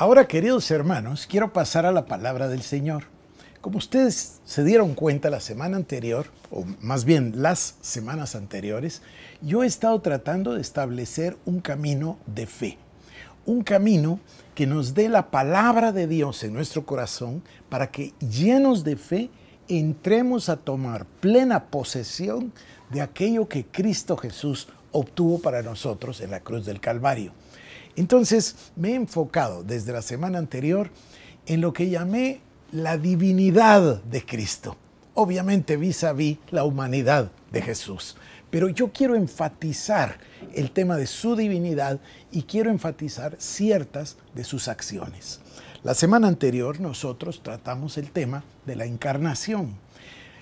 Ahora, queridos hermanos, quiero pasar a la palabra del Señor. Como ustedes se dieron cuenta la semana anterior, o más bien las semanas anteriores, yo he estado tratando de establecer un camino de fe, un camino que nos dé la palabra de Dios en nuestro corazón para que llenos de fe entremos a tomar plena posesión de aquello que Cristo Jesús obtuvo para nosotros en la cruz del Calvario. Entonces me he enfocado desde la semana anterior en lo que llamé la divinidad de Cristo. Obviamente vis a vis la humanidad de Jesús. Pero yo quiero enfatizar el tema de su divinidad y quiero enfatizar ciertas de sus acciones. La semana anterior nosotros tratamos el tema de la encarnación.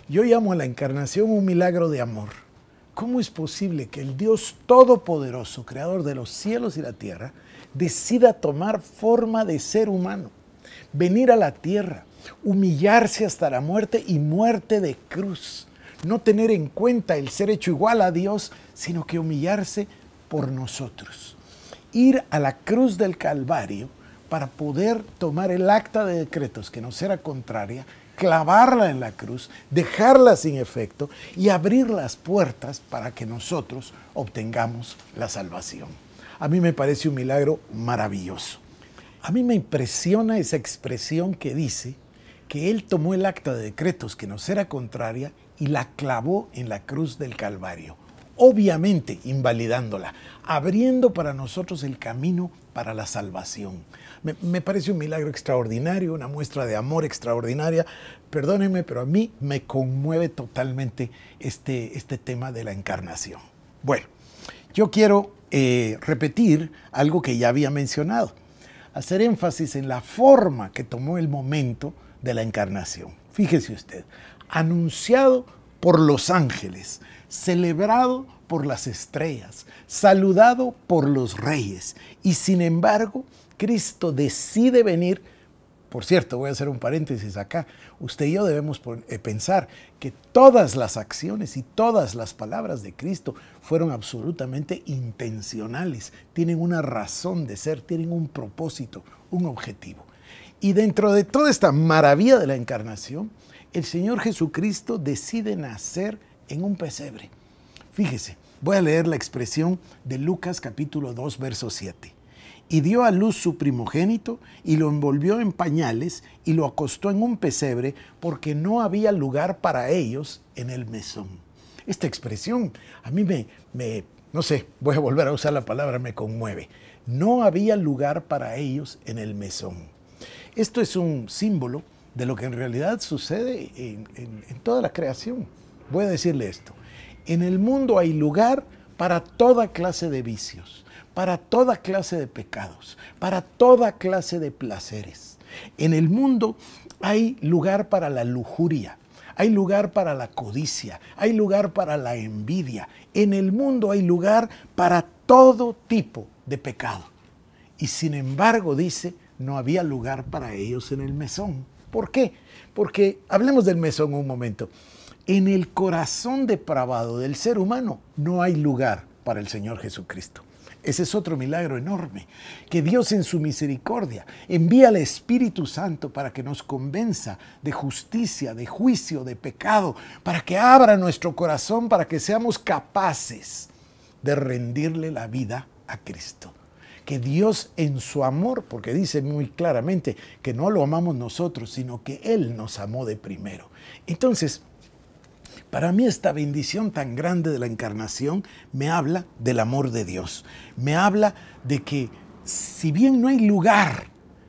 Yo llamo a la encarnación un milagro de amor ¿Cómo es posible que el Dios Todopoderoso, Creador de los cielos y la tierra, decida tomar forma de ser humano, venir a la tierra, humillarse hasta la muerte y muerte de cruz? No tener en cuenta el ser hecho igual a Dios, sino que humillarse por nosotros. Ir a la cruz del Calvario para poder tomar el acta de decretos que nos era contraria clavarla en la cruz, dejarla sin efecto y abrir las puertas para que nosotros obtengamos la salvación. A mí me parece un milagro maravilloso. A mí me impresiona esa expresión que dice que Él tomó el acta de decretos que nos era contraria y la clavó en la cruz del Calvario, obviamente invalidándola, abriendo para nosotros el camino para la salvación. Me, parece un milagro extraordinario, una muestra de amor extraordinaria. Perdónenme, pero a mí me conmueve totalmente este, este tema de la encarnación. Bueno, yo quiero eh, repetir algo que ya había mencionado, hacer énfasis en la forma que tomó el momento de la encarnación. Fíjese usted, anunciado por los ángeles, celebrado por las estrellas, saludado por los reyes, y sin embargo Cristo decide venir, por cierto, voy a hacer un paréntesis acá, usted y yo debemos eh, pensar que todas las acciones y todas las palabras de Cristo fueron absolutamente intencionales, tienen una razón de ser, tienen un propósito, un objetivo. Y dentro de toda esta maravilla de la encarnación, el Señor Jesucristo decide nacer en un pesebre. Fíjese, voy a leer la expresión de Lucas capítulo 2, verso 7 y dio a luz su primogénito y lo envolvió en pañales y lo acostó en un pesebre porque no había lugar para ellos en el mesón. Esta expresión a mí me, me no sé, voy a volver a usar la palabra, me conmueve. No había lugar para ellos en el mesón. Esto es un símbolo de lo que en realidad sucede en toda la creación. Voy a decirle esto. En el mundo hay lugar para toda clase de vicios para toda clase de pecados, para toda clase de placeres. En el mundo hay lugar para la lujuria, hay lugar para la codicia, hay lugar para la envidia. En el mundo hay lugar para todo tipo de pecado. Y sin embargo, dice, no había lugar para ellos en el mesón. ¿Por qué? Porque hablemos del mesón un momento. En el corazón depravado del ser humano no hay lugar para el Señor Jesucristo. Ese es otro milagro enorme, que Dios en su misericordia envía al Espíritu Santo para que nos convenza de justicia, de juicio, de pecado, para que abra nuestro corazón, para que seamos capaces de rendirle la vida a Cristo. Que Dios en su amor, porque dice muy claramente que no lo amamos nosotros, sino que Él nos amó de primero. Entonces, para mí esta bendición tan grande de la encarnación me habla del amor de Dios. Me habla de que si bien no hay lugar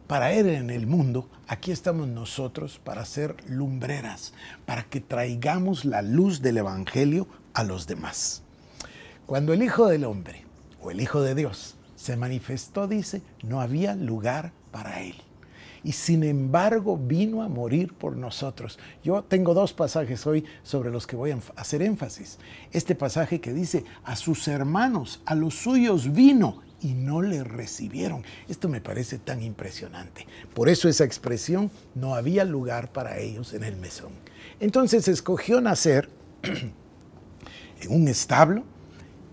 para Él en el mundo, aquí estamos nosotros para ser lumbreras, para que traigamos la luz del Evangelio a los demás. Cuando el Hijo del Hombre o el Hijo de Dios se manifestó, dice, no había lugar para Él y sin embargo vino a morir por nosotros. Yo tengo dos pasajes hoy sobre los que voy a hacer énfasis. Este pasaje que dice, a sus hermanos, a los suyos vino y no le recibieron. Esto me parece tan impresionante. Por eso esa expresión, no había lugar para ellos en el mesón. Entonces escogió nacer en un establo,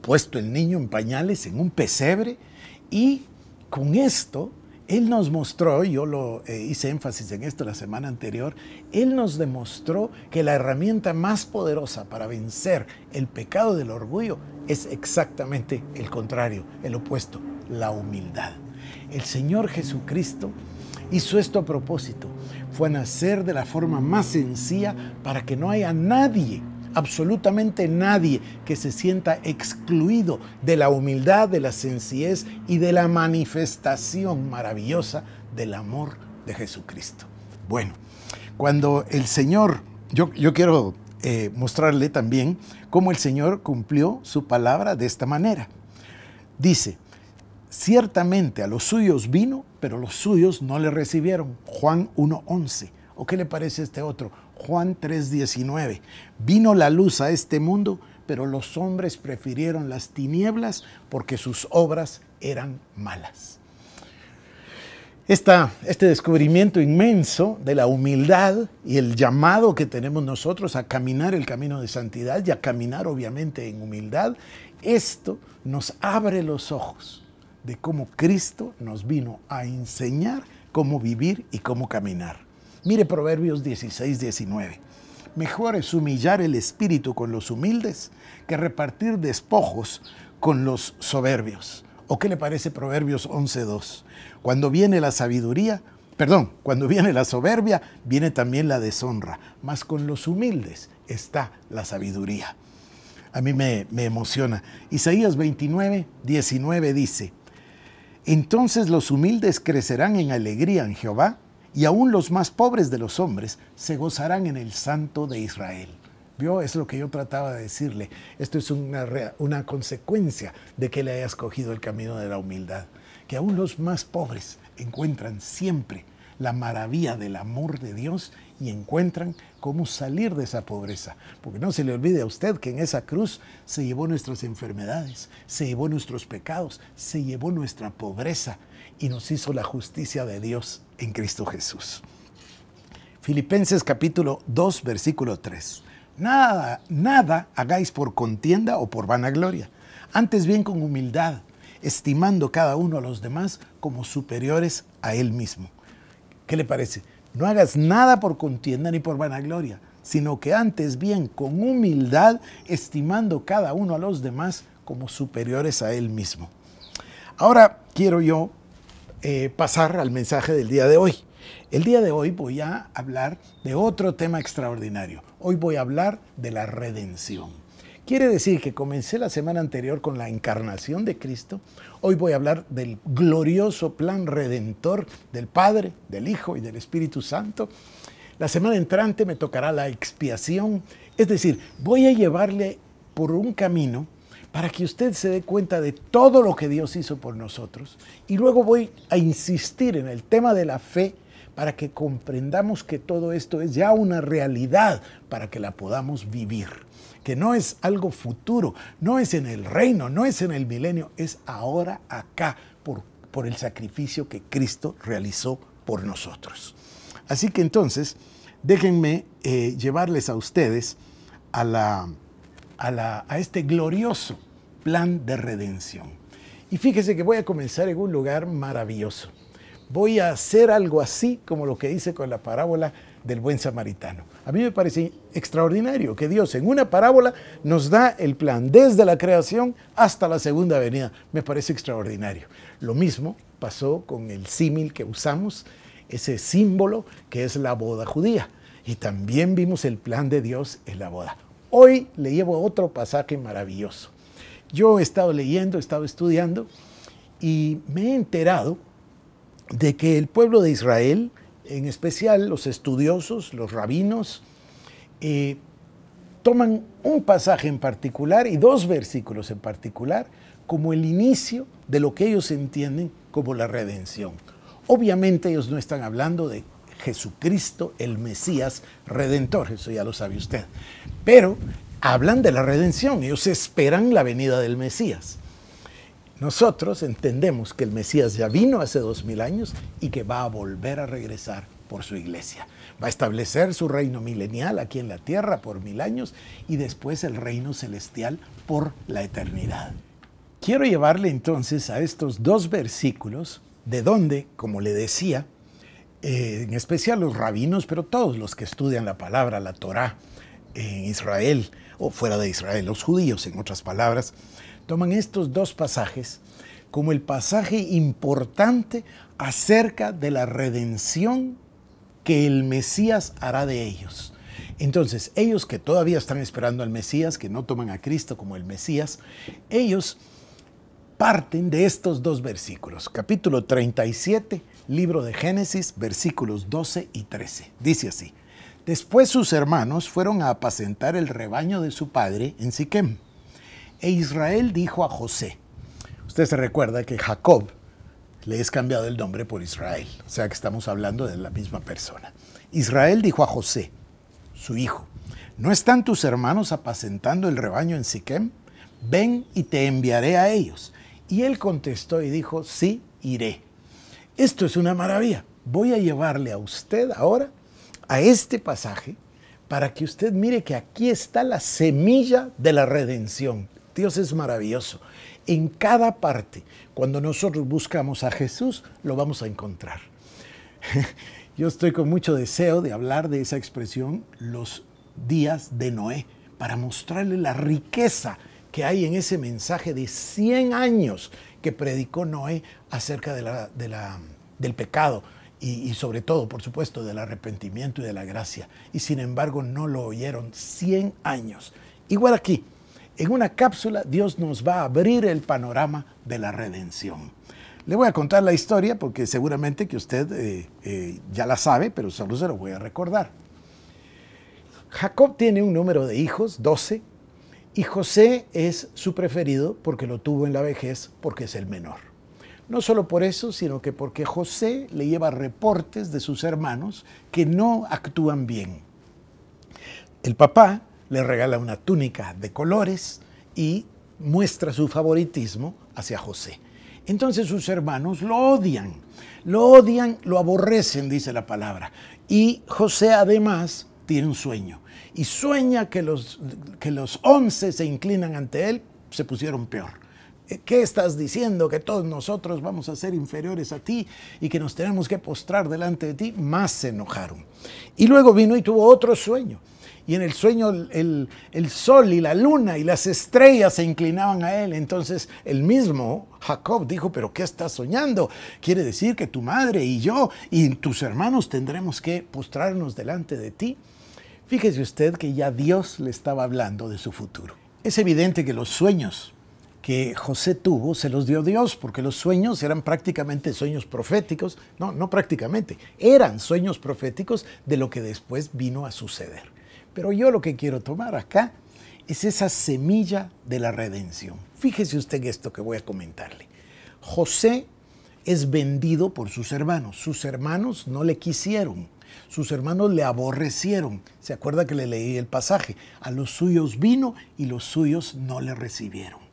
puesto el niño en pañales, en un pesebre, y con esto él nos mostró, yo lo eh, hice énfasis en esto la semana anterior, Él nos demostró que la herramienta más poderosa para vencer el pecado del orgullo es exactamente el contrario, el opuesto, la humildad. El Señor Jesucristo hizo esto a propósito, fue a nacer de la forma más sencilla para que no haya nadie absolutamente nadie que se sienta excluido de la humildad, de la sencillez y de la manifestación maravillosa del amor de Jesucristo. Bueno, cuando el Señor, yo, quiero eh, mostrarle también cómo el Señor cumplió su palabra de esta manera. Dice, ciertamente a los suyos vino, pero los suyos no le recibieron. Juan 1.11. ¿O qué le parece este otro? Juan 3:19. Vino la luz a este mundo, pero los hombres prefirieron las tinieblas porque sus obras eran malas. este descubrimiento inmenso de la humildad y el llamado que tenemos nosotros a caminar el camino de santidad y a caminar obviamente en humildad, esto nos abre los ojos de cómo Cristo nos vino a enseñar cómo vivir y cómo caminar. Mire Proverbios 16, 19. Mejor es humillar el espíritu con los humildes que repartir despojos con los soberbios. ¿O qué le parece Proverbios 2? Cuando viene la sabiduría, perdón, cuando viene la soberbia, viene también la deshonra, mas con los humildes está la sabiduría. A mí me, me emociona. Isaías 29, 19 dice, entonces los humildes crecerán en alegría en Jehová y aún los más pobres de los hombres se gozarán en el santo de Israel. ¿Vio? Es lo que yo trataba de decirle. Esto es una, consecuencia de que le haya escogido el camino de la humildad. Que aún los más pobres encuentran siempre la maravilla del amor de Dios y encuentran cómo salir de esa pobreza. Porque no se le olvide a usted que en esa cruz se llevó nuestras enfermedades, se llevó nuestros pecados, se llevó nuestra pobreza y nos hizo la justicia de Dios en Cristo Jesús. Filipenses capítulo 2, versículo 3. Nada, nada hagáis por contienda o por vanagloria, antes bien con humildad, estimando cada uno a los demás como superiores a él mismo. ¿Qué le parece? No hagas nada por contienda ni por vanagloria, sino que antes bien con humildad, estimando cada uno a los demás como superiores a él mismo. Ahora quiero yo eh, pasar al mensaje del día de hoy. El día de hoy voy a hablar de otro tema extraordinario. Hoy voy a hablar de la redención. Quiere decir que comencé la semana anterior con la encarnación de Cristo. Hoy voy a hablar del glorioso plan redentor del Padre, del Hijo y del Espíritu Santo. La semana entrante me tocará la expiación. Es decir, voy a llevarle por un camino para que usted se dé cuenta de todo lo que Dios hizo por nosotros. Y luego voy a insistir en el tema de la fe para que comprendamos que todo esto es ya una realidad para que la podamos vivir, que no es algo futuro, no es en el reino, no es en el milenio, es ahora acá por, por el sacrificio que Cristo realizó por nosotros. Así que entonces, déjenme eh, llevarles a ustedes a la... A, a, este glorioso plan de redención. Y fíjese que voy a comenzar en un lugar maravilloso. Voy a hacer algo así como lo que dice con la parábola del buen samaritano. A mí me parece extraordinario que Dios en una parábola nos da el plan desde la creación hasta la segunda venida. Me parece extraordinario. Lo mismo pasó con el símil que usamos, ese símbolo que es la boda judía. Y también vimos el plan de Dios en la boda. Hoy le llevo otro pasaje maravilloso. Yo he estado leyendo, he estado estudiando y me he enterado de que el pueblo de Israel, en especial los estudiosos, los rabinos, eh, toman un pasaje en particular y dos versículos en particular como el inicio de lo que ellos entienden como la redención. Obviamente ellos no están hablando de Jesucristo, el Mesías redentor, eso ya lo sabe usted. Pero hablan de la redención, ellos esperan la venida del Mesías. Nosotros entendemos que el Mesías ya vino hace dos mil años y que va a volver a regresar por su iglesia. Va a establecer su reino milenial aquí en la tierra por mil años y después el reino celestial por la eternidad. Quiero llevarle entonces a estos dos versículos de donde, como le decía, eh, en especial los rabinos, pero todos los que estudian la palabra, la Torá, en Israel o fuera de Israel, los judíos en otras palabras, toman estos dos pasajes como el pasaje importante acerca de la redención que el Mesías hará de ellos. Entonces, ellos que todavía están esperando al Mesías, que no toman a Cristo como el Mesías, ellos parten de estos dos versículos. Capítulo 37, libro de Génesis, versículos 12 y 13. Dice así. Después sus hermanos fueron a apacentar el rebaño de su padre en Siquem. E Israel dijo a José, usted se recuerda que Jacob le es cambiado el nombre por Israel, o sea que estamos hablando de la misma persona. Israel dijo a José, su hijo, ¿no están tus hermanos apacentando el rebaño en Siquem? Ven y te enviaré a ellos. Y él contestó y dijo, sí, iré. Esto es una maravilla. Voy a llevarle a usted ahora a este pasaje para que usted mire que aquí está la semilla de la redención. Dios es maravilloso. En cada parte, cuando nosotros buscamos a Jesús, lo vamos a encontrar. Yo estoy con mucho deseo de hablar de esa expresión, los días de Noé, para mostrarle la riqueza que hay en ese mensaje de 100 años que predicó Noé acerca del pecado, y, sobre todo, por supuesto, del arrepentimiento y de la gracia. Y sin embargo no lo oyeron 100 años. Igual aquí, en una cápsula Dios nos va a abrir el panorama de la redención. Le voy a contar la historia porque seguramente que usted eh, eh, ya la sabe, pero solo se lo voy a recordar. Jacob tiene un número de hijos, 12, y José es su preferido porque lo tuvo en la vejez, porque es el menor. No solo por eso, sino que porque José le lleva reportes de sus hermanos que no actúan bien. El papá le regala una túnica de colores y muestra su favoritismo hacia José. Entonces sus hermanos lo odian, lo odian, lo aborrecen, dice la palabra. Y José además tiene un sueño y sueña que los, que los once se inclinan ante él, se pusieron peor. ¿Qué estás diciendo? Que todos nosotros vamos a ser inferiores a ti y que nos tenemos que postrar delante de ti. Más se enojaron. Y luego vino y tuvo otro sueño. Y en el sueño el, el sol y la luna y las estrellas se inclinaban a él. Entonces el mismo Jacob dijo, pero ¿qué estás soñando? Quiere decir que tu madre y yo y tus hermanos tendremos que postrarnos delante de ti. Fíjese usted que ya Dios le estaba hablando de su futuro. Es evidente que los sueños que José tuvo, se los dio Dios, porque los sueños eran prácticamente sueños proféticos, no, no prácticamente, eran sueños proféticos de lo que después vino a suceder. Pero yo lo que quiero tomar acá es esa semilla de la redención. Fíjese usted en esto que voy a comentarle. José es vendido por sus hermanos. Sus hermanos no le quisieron. Sus hermanos le aborrecieron. ¿Se acuerda que le leí el pasaje? A los suyos vino y los suyos no le recibieron.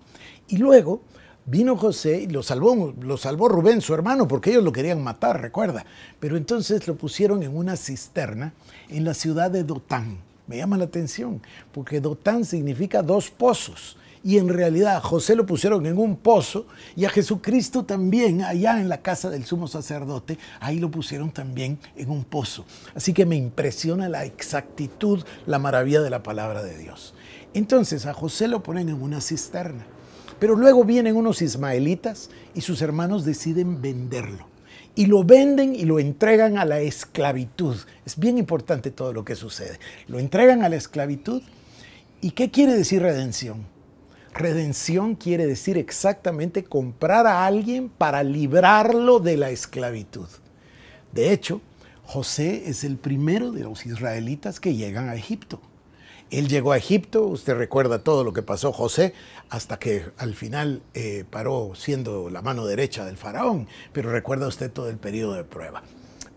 Y luego vino José y lo salvó, lo salvó Rubén, su hermano, porque ellos lo querían matar, recuerda. Pero entonces lo pusieron en una cisterna en la ciudad de Dotán. Me llama la atención, porque Dotán significa dos pozos. Y en realidad a José lo pusieron en un pozo y a Jesucristo también, allá en la casa del sumo sacerdote, ahí lo pusieron también en un pozo. Así que me impresiona la exactitud, la maravilla de la palabra de Dios. Entonces a José lo ponen en una cisterna. Pero luego vienen unos ismaelitas y sus hermanos deciden venderlo. Y lo venden y lo entregan a la esclavitud. Es bien importante todo lo que sucede. Lo entregan a la esclavitud. ¿Y qué quiere decir redención? Redención quiere decir exactamente comprar a alguien para librarlo de la esclavitud. De hecho, José es el primero de los israelitas que llegan a Egipto. Él llegó a Egipto, usted recuerda todo lo que pasó José, hasta que al final eh, paró siendo la mano derecha del faraón, pero recuerda usted todo el periodo de prueba.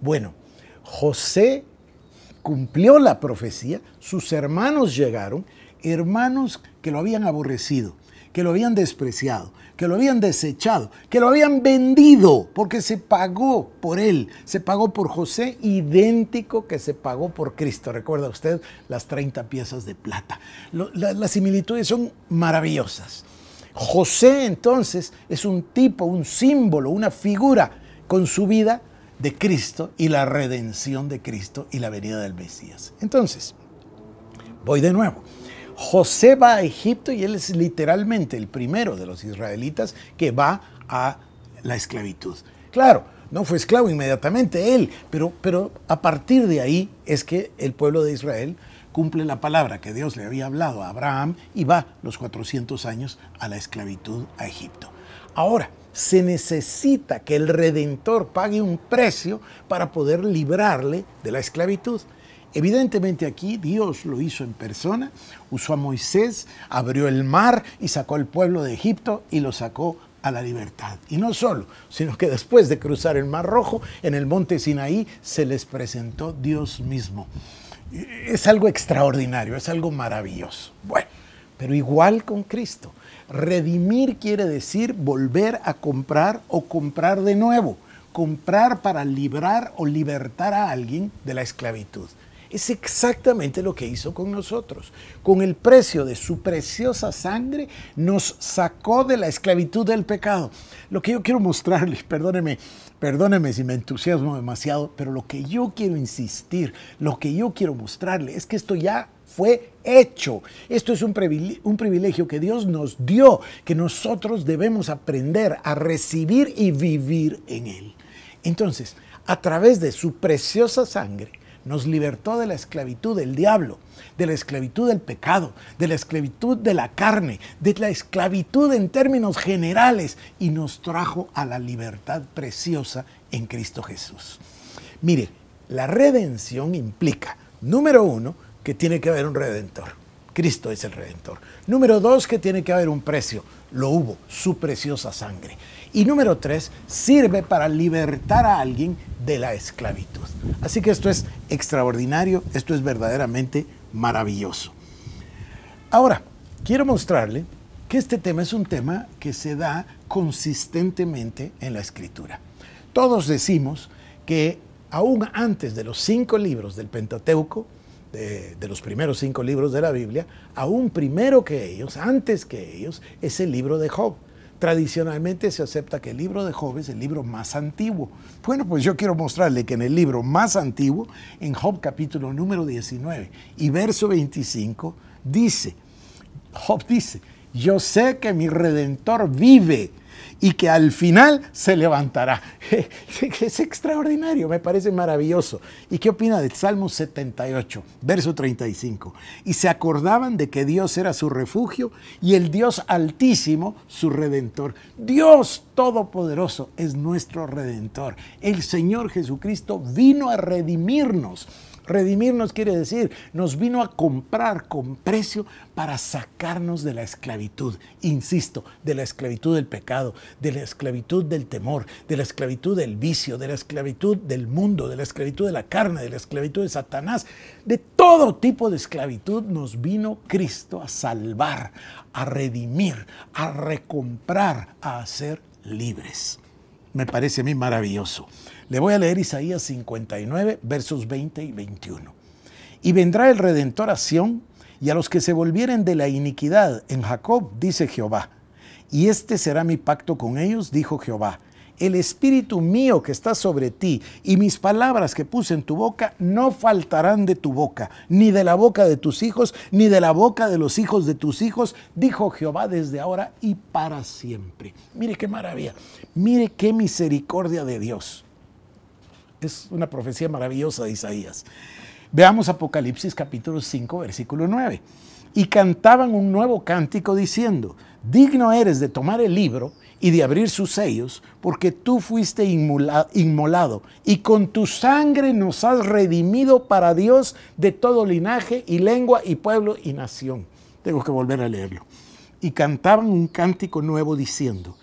Bueno, José cumplió la profecía, sus hermanos llegaron, hermanos que lo habían aborrecido que lo habían despreciado, que lo habían desechado, que lo habían vendido, porque se pagó por él, se pagó por José, idéntico que se pagó por Cristo. Recuerda usted las 30 piezas de plata. las similitudes son maravillosas. José entonces es un tipo, un símbolo, una figura con su vida de Cristo y la redención de Cristo y la venida del Mesías. Entonces, voy de nuevo. José va a Egipto y él es literalmente el primero de los israelitas que va a la esclavitud. Claro, no fue esclavo inmediatamente él, pero, a partir de ahí es que el pueblo de Israel cumple la palabra que Dios le había hablado a Abraham y va los 400 años a la esclavitud a Egipto. Ahora, se necesita que el redentor pague un precio para poder librarle de la esclavitud. Evidentemente aquí Dios lo hizo en persona, usó a Moisés, abrió el mar y sacó al pueblo de Egipto y lo sacó a la libertad. Y no solo, sino que después de cruzar el Mar Rojo, en el monte Sinaí se les presentó Dios mismo. Es algo extraordinario, es algo maravilloso. Bueno, pero igual con Cristo. Redimir quiere decir volver a comprar o comprar de nuevo. Comprar para librar o libertar a alguien de la esclavitud. Es exactamente lo que hizo con nosotros. Con el precio de su preciosa sangre nos sacó de la esclavitud del pecado. Lo que yo quiero mostrarles, perdóneme, perdóneme si me entusiasmo demasiado, pero lo que yo quiero insistir, lo que yo quiero mostrarles es que esto ya fue hecho. Esto es un privilegio, que Dios nos dio, que nosotros debemos aprender a recibir y vivir en Él. Entonces, a través de su preciosa sangre, nos libertó de la esclavitud del diablo, de la esclavitud del pecado, de la esclavitud de la carne, de la esclavitud en términos generales y nos trajo a la libertad preciosa en Cristo Jesús. Mire, la redención implica, número uno, que tiene que haber un redentor. Cristo es el Redentor. Número dos, que tiene que haber un precio. Lo hubo, su preciosa sangre. Y número tres, sirve para libertar a alguien de la esclavitud. Así que esto es extraordinario, esto es verdaderamente maravilloso. Ahora, quiero mostrarle que este tema es un tema que se da consistentemente en la escritura. Todos decimos que aún antes de los cinco libros del Pentateuco, de, los primeros cinco libros de la Biblia, aún primero que ellos, antes que ellos, es el libro de Job. Tradicionalmente se acepta que el libro de Job es el libro más antiguo. Bueno, pues yo quiero mostrarle que en el libro más antiguo, en Job capítulo número 19 y verso 25, dice, Job dice, yo sé que mi redentor vive y que al final se levantará. Es extraordinario, me parece maravilloso. ¿Y qué opina del Salmo 78, verso 35? Y se acordaban de que Dios era su refugio y el Dios altísimo su redentor. Dios todopoderoso es nuestro redentor. El Señor Jesucristo vino a redimirnos Redimirnos quiere decir, nos vino a comprar con precio para sacarnos de la esclavitud, insisto, de la esclavitud del pecado, de la esclavitud del temor, de la esclavitud del vicio, de la esclavitud del mundo, de la esclavitud de la carne, de la esclavitud de Satanás, de todo tipo de esclavitud nos vino Cristo a salvar, a redimir, a recomprar, a hacer libres me parece a mí maravilloso. Le voy a leer Isaías 59, versos 20 y 21. Y vendrá el redentor a Sión y a los que se volvieren de la iniquidad en Jacob, dice Jehová. Y este será mi pacto con ellos, dijo Jehová, el espíritu mío que está sobre ti y mis palabras que puse en tu boca no faltarán de tu boca, ni de la boca de tus hijos, ni de la boca de los hijos de tus hijos, dijo Jehová desde ahora y para siempre. Mire qué maravilla, mire qué misericordia de Dios. Es una profecía maravillosa de Isaías. Veamos Apocalipsis capítulo 5, versículo 9. Y cantaban un nuevo cántico diciendo, digno eres de tomar el libro y de abrir sus sellos, porque tú fuiste inmolado, inmolado y con tu sangre nos has redimido para Dios de todo linaje y lengua y pueblo y nación. Tengo que volver a leerlo. Y cantaban un cántico nuevo diciendo,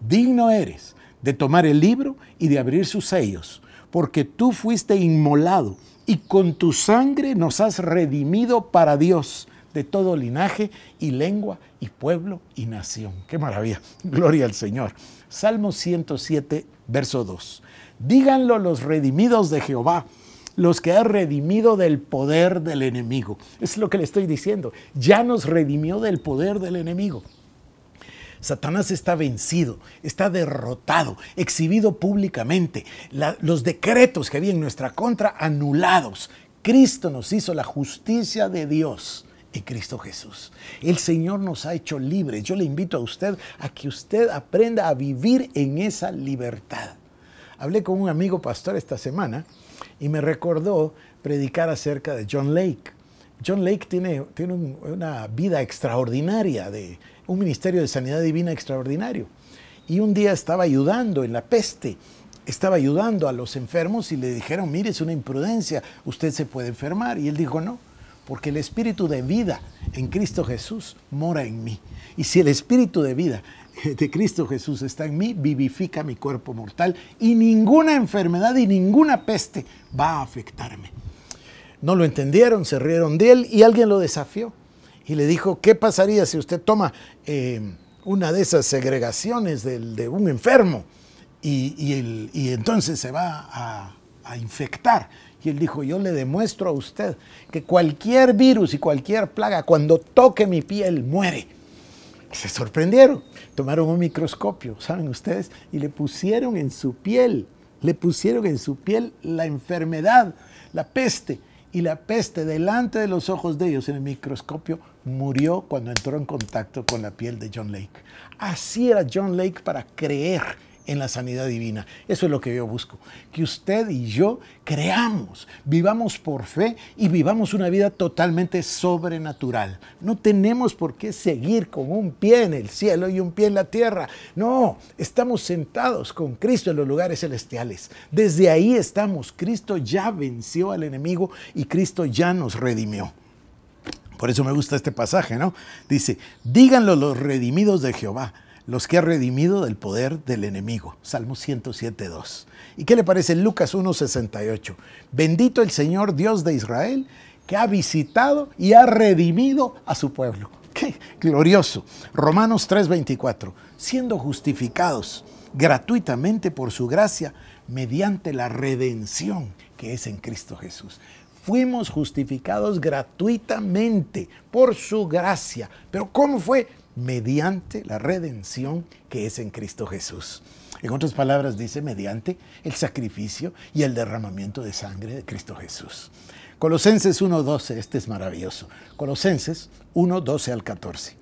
digno eres de tomar el libro y de abrir sus sellos, porque tú fuiste inmolado y con tu sangre nos has redimido para Dios de todo linaje y lengua y pueblo y nación. Qué maravilla. Gloria al Señor. Salmo 107, verso 2. Díganlo los redimidos de Jehová, los que ha redimido del poder del enemigo. Es lo que le estoy diciendo. Ya nos redimió del poder del enemigo. Satanás está vencido, está derrotado, exhibido públicamente, los decretos que había en nuestra contra anulados. Cristo nos hizo la justicia de Dios en Cristo Jesús. El Señor nos ha hecho libres. Yo le invito a usted a que usted aprenda a vivir en esa libertad. Hablé con un amigo pastor esta semana y me recordó predicar acerca de John Lake. John Lake tiene, tiene una vida extraordinaria de un ministerio de sanidad divina extraordinario. Y un día estaba ayudando en la peste, estaba ayudando a los enfermos y le dijeron, mire, es una imprudencia, usted se puede enfermar. Y él dijo, no, porque el espíritu de vida en Cristo Jesús mora en mí. Y si el espíritu de vida de Cristo Jesús está en mí, vivifica mi cuerpo mortal y ninguna enfermedad y ninguna peste va a afectarme. No lo entendieron, se rieron de él y alguien lo desafió y le dijo, ¿qué pasaría si usted toma eh, una de esas segregaciones de un enfermo y, entonces se va a, a infectar? Y él dijo, yo le demuestro a usted que cualquier virus y cualquier plaga, cuando toque mi piel, muere. Se sorprendieron, tomaron un microscopio, ¿saben ustedes? Y le pusieron en su piel, le pusieron en su piel la enfermedad, la peste y la peste delante de los ojos de ellos en el microscopio murió cuando entró en contacto con la piel de John Lake. Así era John Lake para creer en la sanidad divina. Eso es lo que yo busco, que usted y yo creamos, vivamos por fe y vivamos una vida totalmente sobrenatural. No tenemos por qué seguir con un pie en el cielo y un pie en la tierra. No, estamos sentados con Cristo en los lugares celestiales. Desde ahí estamos. Cristo ya venció al enemigo y Cristo ya nos redimió. Por eso me gusta este pasaje, ¿no? Dice, díganlo los redimidos de Jehová los que ha redimido del poder del enemigo. Salmo 107.2 ¿Y qué le parece Lucas 1.68? Bendito el Señor Dios de Israel, que ha visitado y ha redimido a su pueblo. ¡Qué glorioso! Romanos 3.24 Siendo justificados gratuitamente por su gracia, mediante la redención que es en Cristo Jesús. Fuimos justificados gratuitamente por su gracia. Pero ¿cómo fue? mediante la redención que es en Cristo Jesús. En otras palabras, dice, mediante el sacrificio y el derramamiento de sangre de Cristo Jesús. Colosenses 1.12, este es maravilloso. Colosenses 1.12 al 14.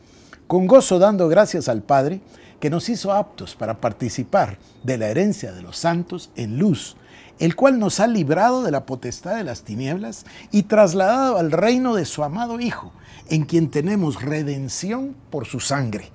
Con gozo dando gracias al Padre, que nos hizo aptos para participar de la herencia de los santos en luz el cual nos ha librado de la potestad de las tinieblas y trasladado al reino de su amado Hijo, en quien tenemos redención por su sangre,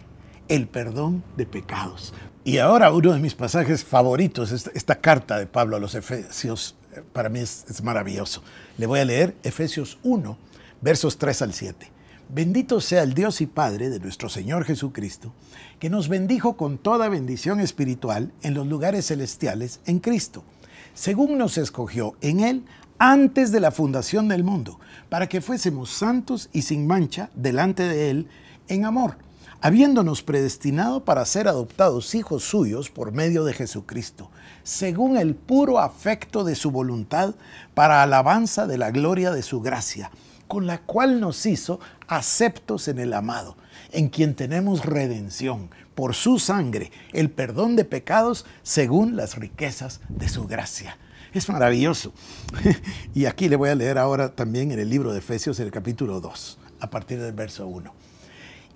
el perdón de pecados. Y ahora uno de mis pasajes favoritos, esta, carta de Pablo a los Efesios, eh, para mí es maravilloso. Le voy a leer Efesios 1, versos 3 al 7. Bendito sea el Dios y Padre de nuestro Señor Jesucristo, que nos bendijo con toda bendición espiritual en los lugares celestiales en Cristo según nos escogió en Él antes de la fundación del mundo, para que fuésemos santos y sin mancha delante de Él en amor, habiéndonos predestinado para ser adoptados hijos suyos por medio de Jesucristo, según el puro afecto de su voluntad, para alabanza de la gloria de su gracia con la cual nos hizo aceptos en el amado, en quien tenemos redención por su sangre, el perdón de pecados según las riquezas de su gracia. Es maravilloso. y aquí le voy a leer ahora también en el libro de Efesios, el capítulo 2, a partir del verso 1.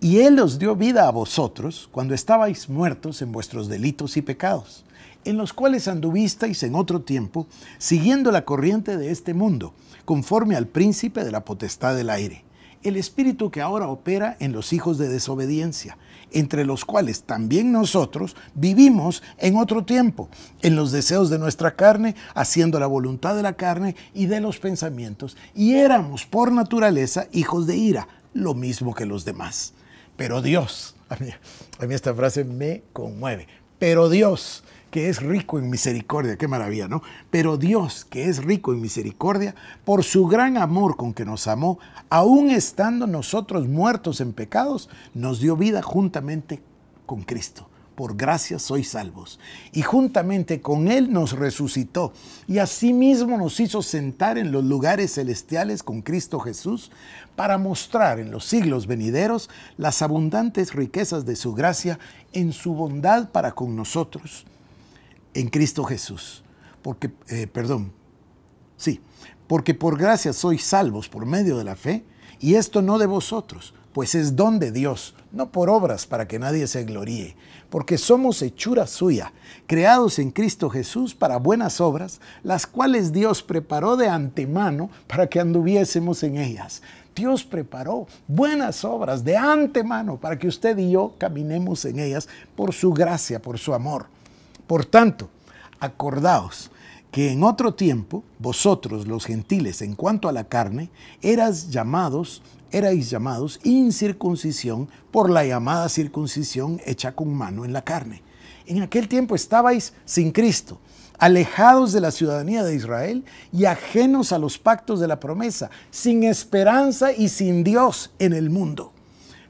Y Él os dio vida a vosotros cuando estabais muertos en vuestros delitos y pecados en los cuales anduvisteis en otro tiempo, siguiendo la corriente de este mundo, conforme al príncipe de la potestad del aire, el espíritu que ahora opera en los hijos de desobediencia, entre los cuales también nosotros vivimos en otro tiempo, en los deseos de nuestra carne, haciendo la voluntad de la carne y de los pensamientos, y éramos por naturaleza hijos de ira, lo mismo que los demás. Pero Dios, a mí, esta frase me conmueve, pero Dios, que es rico en misericordia, qué maravilla, ¿no? Pero Dios, que es rico en misericordia, por su gran amor con que nos amó, aun estando nosotros muertos en pecados, nos dio vida juntamente con Cristo por gracia sois salvos. Y juntamente con Él nos resucitó y asimismo nos hizo sentar en los lugares celestiales con Cristo Jesús para mostrar en los siglos venideros las abundantes riquezas de su gracia en su bondad para con nosotros en Cristo Jesús. Porque, eh, perdón, sí, porque por gracia sois salvos por medio de la fe, y esto no de vosotros, pues es don de Dios, no por obras para que nadie se gloríe, porque somos hechura suya, creados en Cristo Jesús para buenas obras, las cuales Dios preparó de antemano para que anduviésemos en ellas. Dios preparó buenas obras de antemano para que usted y yo caminemos en ellas por su gracia, por su amor. Por tanto, acordaos que en otro tiempo vosotros los gentiles en cuanto a la carne eras llamados erais llamados incircuncisión por la llamada circuncisión hecha con mano en la carne. En aquel tiempo estabais sin Cristo, alejados de la ciudadanía de Israel y ajenos a los pactos de la promesa, sin esperanza y sin Dios en el mundo.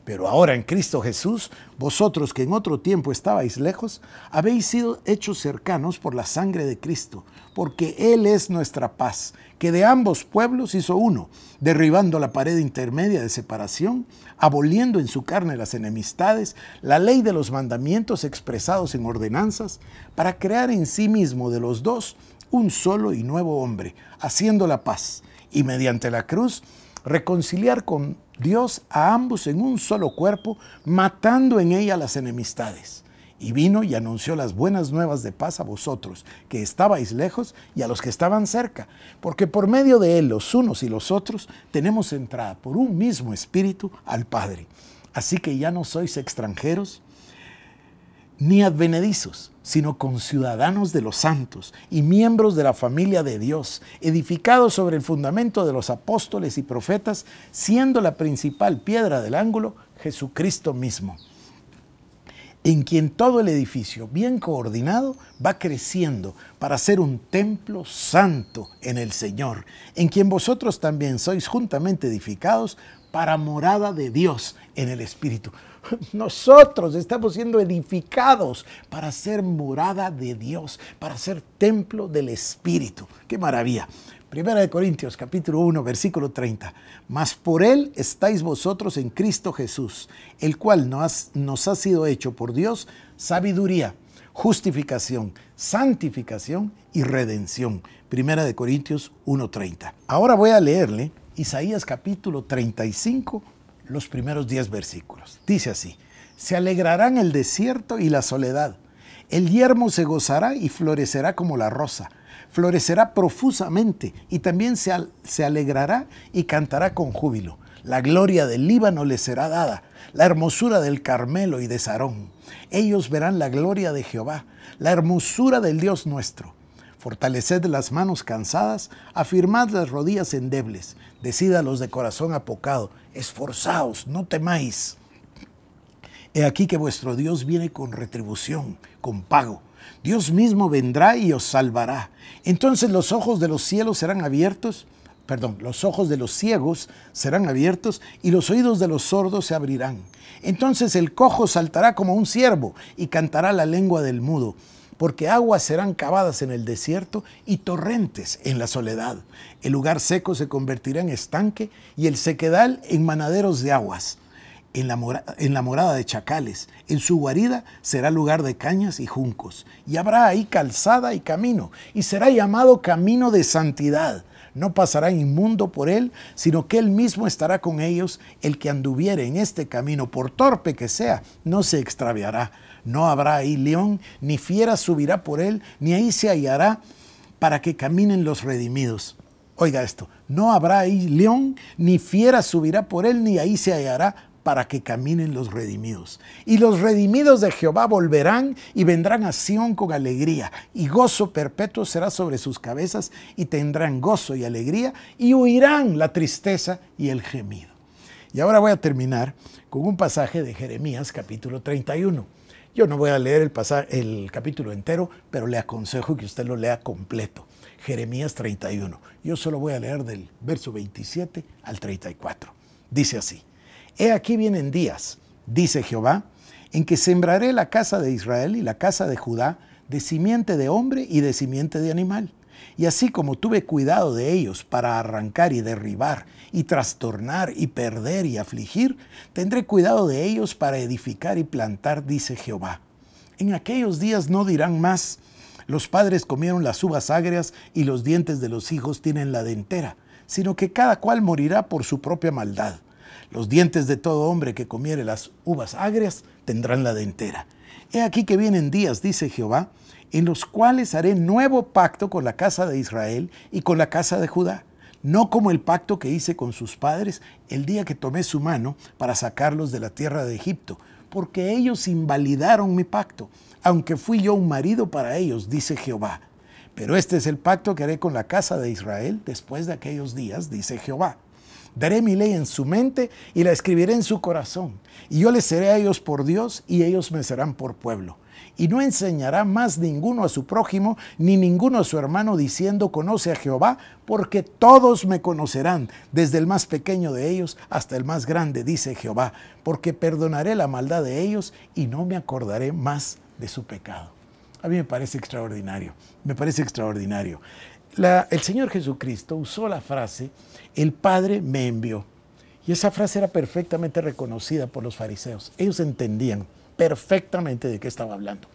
Pero ahora en Cristo Jesús, vosotros que en otro tiempo estabais lejos, habéis sido hechos cercanos por la sangre de Cristo, porque Él es nuestra paz, que de ambos pueblos hizo uno, derribando la pared intermedia de separación, aboliendo en su carne las enemistades, la ley de los mandamientos expresados en ordenanzas, para crear en sí mismo de los dos un solo y nuevo hombre, haciendo la paz, y mediante la cruz, reconciliar con Dios a ambos en un solo cuerpo, matando en ella las enemistades. Y vino y anunció las buenas nuevas de paz a vosotros, que estabais lejos, y a los que estaban cerca, porque por medio de él los unos y los otros tenemos entrada por un mismo espíritu al Padre. Así que ya no sois extranjeros, ni advenedizos, sino con ciudadanos de los santos y miembros de la familia de Dios, edificados sobre el fundamento de los apóstoles y profetas, siendo la principal piedra del ángulo Jesucristo mismo, en quien todo el edificio bien coordinado va creciendo para ser un templo santo en el Señor, en quien vosotros también sois juntamente edificados para morada de Dios en el Espíritu. Nosotros estamos siendo edificados para ser morada de Dios, para ser templo del Espíritu. ¡Qué maravilla! Primera de Corintios capítulo 1 versículo 30. Mas por él estáis vosotros en Cristo Jesús, el cual nos, ha sido hecho por Dios sabiduría, justificación, santificación y redención. Primera de Corintios 1.30. Ahora voy a leerle Isaías capítulo 35, los primeros 10 versículos. Dice así, se alegrarán el desierto y la soledad. El yermo se gozará y florecerá como la rosa. Florecerá profusamente y también se, se alegrará y cantará con júbilo. La gloria del Líbano le será dada, la hermosura del Carmelo y de Sarón. Ellos verán la gloria de Jehová, la hermosura del Dios nuestro. Fortaleced las manos cansadas, afirmad las rodillas endebles, decida a los de corazón apocado, esforzaos, no temáis. He aquí que vuestro Dios viene con retribución, con pago. Dios mismo vendrá y os salvará. Entonces los ojos de los cielos serán abiertos, perdón, los ojos de los ciegos serán abiertos y los oídos de los sordos se abrirán. Entonces el cojo saltará como un ciervo y cantará la lengua del mudo porque aguas serán cavadas en el desierto y torrentes en la soledad. El lugar seco se convertirá en estanque y el sequedal en manaderos de aguas. En la, en la, morada de chacales. En su guarida será lugar de cañas y juncos. Y habrá ahí calzada y camino. Y será llamado camino de santidad. No pasará inmundo por él, sino que él mismo estará con ellos. El que anduviere en este camino, por torpe que sea, no se extraviará. No habrá ahí león, ni fiera subirá por él, ni ahí se hallará para que caminen los redimidos. Oiga esto, no habrá ahí león, ni fiera subirá por él, ni ahí se hallará para que caminen los redimidos. Y los redimidos de Jehová volverán y vendrán a Sión con alegría, y gozo perpetuo será sobre sus cabezas, y tendrán gozo y alegría, y huirán la tristeza y el gemido. Y ahora voy a terminar con un pasaje de Jeremías capítulo 31. Yo no voy a leer el, el capítulo entero, pero le aconsejo que usted lo lea completo. Jeremías 31. Yo solo voy a leer del verso 27 al 34. Dice así, He aquí vienen días, dice Jehová, en que sembraré la casa de Israel y la casa de Judá de simiente de hombre y de simiente de animal y así como tuve cuidado de ellos para arrancar y derribar, y trastornar y perder y afligir, tendré cuidado de ellos para edificar y plantar, dice Jehová. En aquellos días no dirán más, los padres comieron las uvas agrias y los dientes de los hijos tienen la dentera, sino que cada cual morirá por su propia maldad. Los dientes de todo hombre que comiere las uvas agrias tendrán la dentera. He aquí que vienen días, dice Jehová, en los cuales haré nuevo pacto con la casa de Israel y con la casa de Judá, no como el pacto que hice con sus padres el día que tomé su mano para sacarlos de la tierra de Egipto, porque ellos invalidaron mi pacto, aunque fui yo un marido para ellos, dice Jehová. Pero este es el pacto que haré con la casa de Israel después de aquellos días, dice Jehová. Daré mi ley en su mente y la escribiré en su corazón, y yo les seré a ellos por Dios y ellos me serán por pueblo y no enseñará más ninguno a su prójimo, ni ninguno a su hermano, diciendo, conoce a Jehová, porque todos me conocerán, desde el más pequeño de ellos hasta el más grande, dice Jehová, porque perdonaré la maldad de ellos y no me acordaré más de su pecado. A mí me parece extraordinario, me parece extraordinario. el Señor Jesucristo usó la frase, el Padre me envió. Y esa frase era perfectamente reconocida por los fariseos. Ellos entendían perfectamente de qué estaba hablando.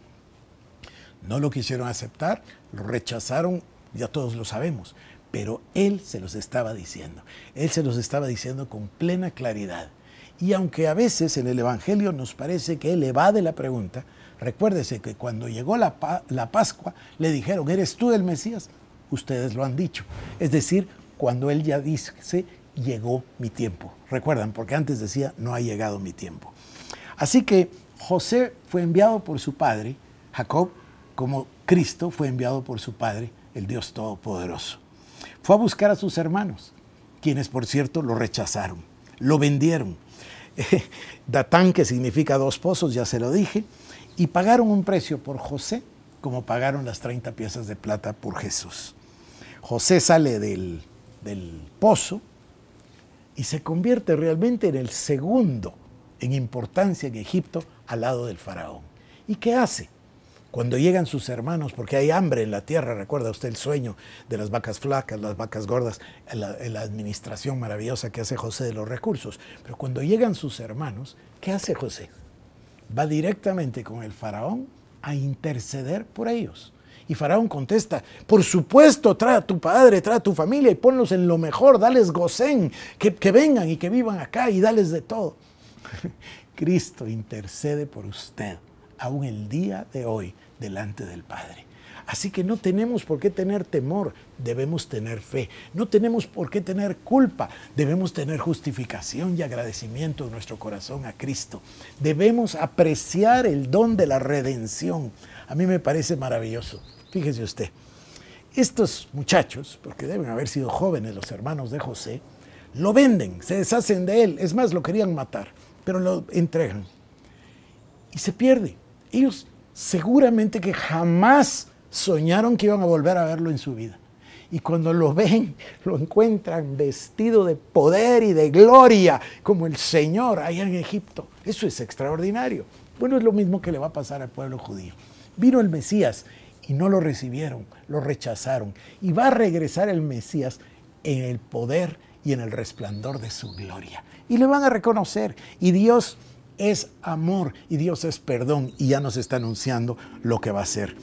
No lo quisieron aceptar, lo rechazaron, ya todos lo sabemos, pero él se los estaba diciendo, él se los estaba diciendo con plena claridad. Y aunque a veces en el Evangelio nos parece que él evade la pregunta, recuérdese que cuando llegó la, la Pascua le dijeron, ¿eres tú el Mesías? Ustedes lo han dicho. Es decir, cuando él ya dice, llegó mi tiempo. Recuerdan, porque antes decía, no ha llegado mi tiempo. Así que José fue enviado por su padre, Jacob, como Cristo fue enviado por su padre, el Dios Todopoderoso. Fue a buscar a sus hermanos, quienes por cierto lo rechazaron, lo vendieron. Datán, que significa dos pozos, ya se lo dije, y pagaron un precio por José, como pagaron las 30 piezas de plata por Jesús. José sale del, del pozo y se convierte realmente en el segundo en importancia en Egipto al lado del faraón. ¿Y qué hace? Cuando llegan sus hermanos, porque hay hambre en la tierra, recuerda usted el sueño de las vacas flacas, las vacas gordas, la, la administración maravillosa que hace José de los recursos. Pero cuando llegan sus hermanos, ¿qué hace José? Va directamente con el faraón a interceder por ellos. Y Faraón contesta, por supuesto, trae a tu padre, trae a tu familia y ponlos en lo mejor, dales gocén, que, que vengan y que vivan acá y dales de todo. Cristo intercede por usted, aún el día de hoy, delante del Padre. Así que no tenemos por qué tener temor, debemos tener fe. No tenemos por qué tener culpa, debemos tener justificación y agradecimiento en nuestro corazón a Cristo. Debemos apreciar el don de la redención. A mí me parece maravilloso. Fíjese usted, estos muchachos, porque deben haber sido jóvenes los hermanos de José, lo venden, se deshacen de él, es más, lo querían matar pero lo entregan. Y se pierde. Ellos seguramente que jamás soñaron que iban a volver a verlo en su vida. Y cuando lo ven, lo encuentran vestido de poder y de gloria, como el Señor allá en Egipto. Eso es extraordinario. Bueno, es lo mismo que le va a pasar al pueblo judío. Vino el Mesías y no lo recibieron, lo rechazaron. Y va a regresar el Mesías en el poder y en el resplandor de su gloria y le van a reconocer. Y Dios es amor y Dios es perdón y ya nos está anunciando lo que va a ser.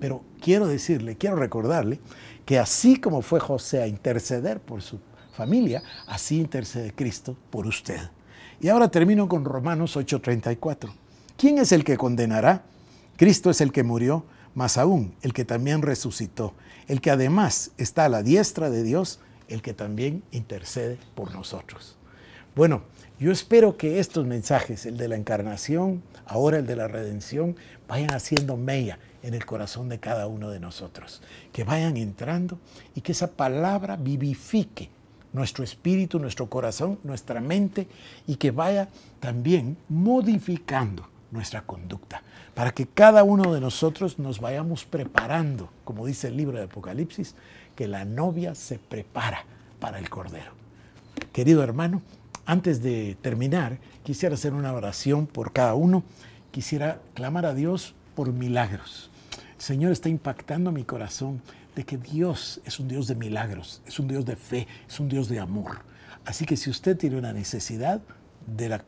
Pero quiero decirle, quiero recordarle que así como fue José a interceder por su familia, así intercede Cristo por usted. Y ahora termino con Romanos 8:34. ¿Quién es el que condenará? Cristo es el que murió, más aún el que también resucitó, el que además está a la diestra de Dios, el que también intercede por nosotros. Bueno, yo espero que estos mensajes, el de la encarnación, ahora el de la redención, vayan haciendo mella en el corazón de cada uno de nosotros, que vayan entrando y que esa palabra vivifique nuestro espíritu, nuestro corazón, nuestra mente y que vaya también modificando nuestra conducta, para que cada uno de nosotros nos vayamos preparando, como dice el libro de Apocalipsis, que la novia se prepara para el Cordero. Querido hermano, antes de terminar, quisiera hacer una oración por cada uno. Quisiera clamar a Dios por milagros. Señor está impactando mi corazón de que Dios es un Dios de milagros, es un Dios de fe, es un Dios de amor. Así que si usted tiene una necesidad de la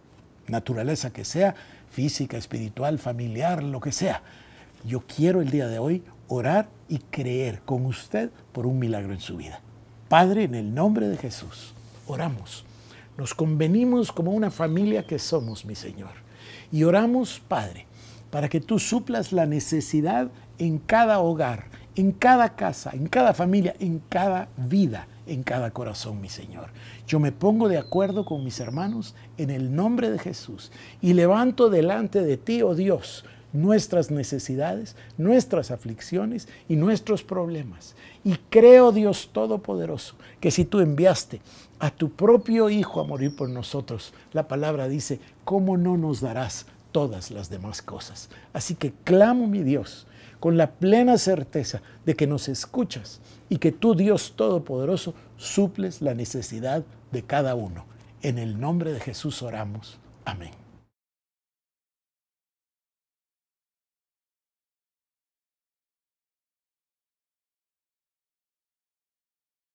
naturaleza que sea, física, espiritual, familiar, lo que sea, yo quiero el día de hoy orar y creer con usted por un milagro en su vida. Padre, en el nombre de Jesús, oramos nos convenimos como una familia que somos, mi Señor. Y oramos, Padre, para que tú suplas la necesidad en cada hogar, en cada casa, en cada familia, en cada vida, en cada corazón, mi Señor. Yo me pongo de acuerdo con mis hermanos en el nombre de Jesús y levanto delante de ti, oh Dios, nuestras necesidades, nuestras aflicciones y nuestros problemas. Y creo, Dios Todopoderoso, que si tú enviaste a tu propio Hijo a morir por nosotros. La palabra dice, ¿cómo no nos darás todas las demás cosas? Así que clamo, mi Dios, con la plena certeza de que nos escuchas y que tú, Dios Todopoderoso, suples la necesidad de cada uno. En el nombre de Jesús oramos. Amén.